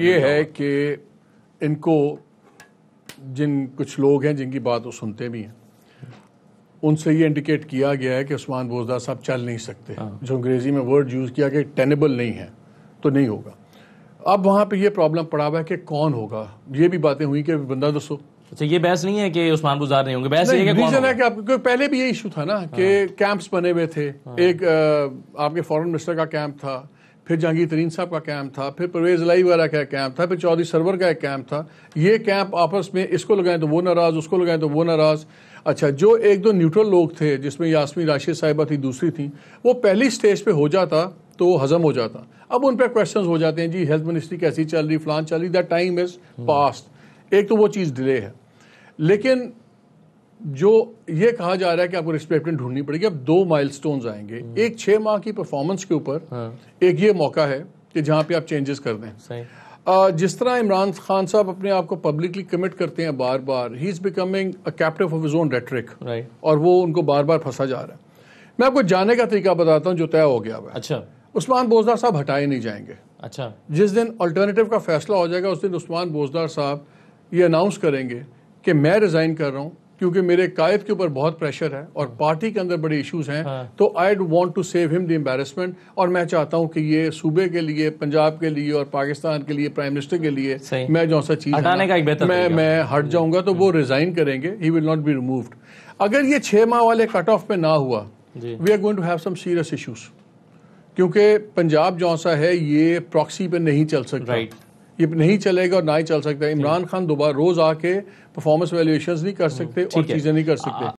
یہ ہے کہ ان کو جن کچھ لوگ ہیں جن کی بات وہ سنتے بھی ہیں ان سے یہ انڈیکیٹ کیا گیا ہے کہ عثمان بوزدار صاحب چل نہیں سکتے ہاں۔ جو انگریزی میں ورڈ یوز کیا کہ ٹینیبل نہیں ہے تو نہیں ہوگا اب وہاں پہ یہ پرابلم پڑا ہوا ہے کہ کون ہوگا یہ بھی باتیں ہوئی کہ بندہ دسو اچھا یہ بحث نہیں ہے کہ عثمان نہیں ہوں گے ہے کہ پہلے بھی یہ ایشو تھا نا کہ کیمپس ہاں۔ بنے ہوئے تھے ہاں۔ ایک آپ کے فورن منسٹر کا کیمپ تھا پھر جہانگی ترین صاحب کا کیمپ تھا پھر پرویز لائی وغیرہ کا کیمپ تھا پھر چودھری سرور کا ایک کیمپ تھا یہ کیمپ آپس میں اس کو لگائیں تو وہ ناراض اس کو لگائیں تو وہ ناراض اچھا جو ایک دو نیوٹرل لوگ تھے جس میں یاسمی راشد صاحبہ تھی دوسری تھیں وہ پہلی سٹیج پہ ہو جاتا تو وہ ہضم ہو جاتا اب ان پہ کوشچنز ہو جاتے ہیں جی ہیلتھ منسٹری کیسی چل رہی فلان چل رہی دیٹ ٹائم از پاسٹ ایک تو وہ چیز ڈیلے ہے لیکن جو یہ کہا جا رہا ہے کہ آپ کو ریسپیکٹنٹ ڈھونڈنی پڑے گی اب دو مائل سٹونز آئیں گے ایک چھ ماہ کی پرفارمنس کے اوپر ہاں۔ ایک یہ موقع ہے کہ جہاں پہ آپ چینجز کر دیں جس طرح عمران خان صاحب اپنے آپ کو پبلکلی کمٹ کرتے ہیں بار بار ہی اور وہ ان کو بار بار پھنسا جا رہا ہے میں آپ کو جانے کا طریقہ بتاتا ہوں جو طے ہو گیا اچھا۔ عثمان بوزدار صاحب ہٹائے نہیں جائیں گے اچھا۔ جس دن الٹرنیٹو کا فیصلہ ہو جائے گا اس دن عثمان بوزدار صاحب یہ اناؤنس کریں گے کہ میں ریزائن کر رہا ہوں کیونکہ میرے قائد کے اوپر بہت پریشر ہے اور پارٹی کے اندر بڑے ایشوز ہیں ہاں۔ تو آئی وانٹ ٹو سیو ہم دی امبیرسمنٹ اور میں چاہتا ہوں کہ یہ صوبے کے لیے پنجاب کے لیے اور پاکستان کے لیے پرائم منسٹر کے لیے میں جو سا چیز میں میں ہٹ جاؤں گا تو وہ ریزائن کریں گے he will not be removed اگر یہ چھ ماہ والے کٹ آف پہ نہ ہوا we are going to have some serious issues کیونکہ پنجاب جو سا ہے یہ پروکسی پہ نہیں چل سکتا یہ نہیں چلے گا اور نہ ہی چل سکتا ہے عمران خان دوبارہ روز آ کے پرفارمنس ویلیویشنز نہیں کر سکتے اور چیزیں نہیں کر سکتے